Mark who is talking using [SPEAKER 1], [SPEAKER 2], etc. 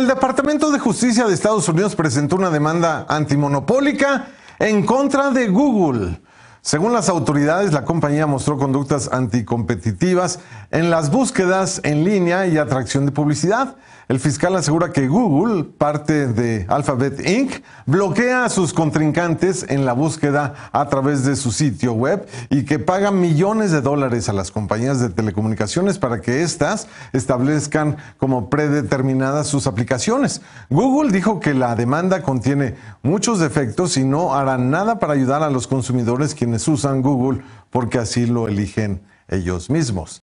[SPEAKER 1] El Departamento de Justicia de Estados Unidos presentó una demanda antimonopólica en contra de Google según las autoridades, la compañía mostró conductas anticompetitivas en las búsquedas en línea y atracción de publicidad. El fiscal asegura que Google, parte de Alphabet Inc., bloquea a sus contrincantes en la búsqueda a través de su sitio web y que paga millones de dólares a las compañías de telecomunicaciones para que éstas establezcan como predeterminadas sus aplicaciones. Google dijo que la demanda contiene muchos defectos y no hará nada para ayudar a los consumidores quienes usan Google porque así lo eligen ellos
[SPEAKER 2] mismos.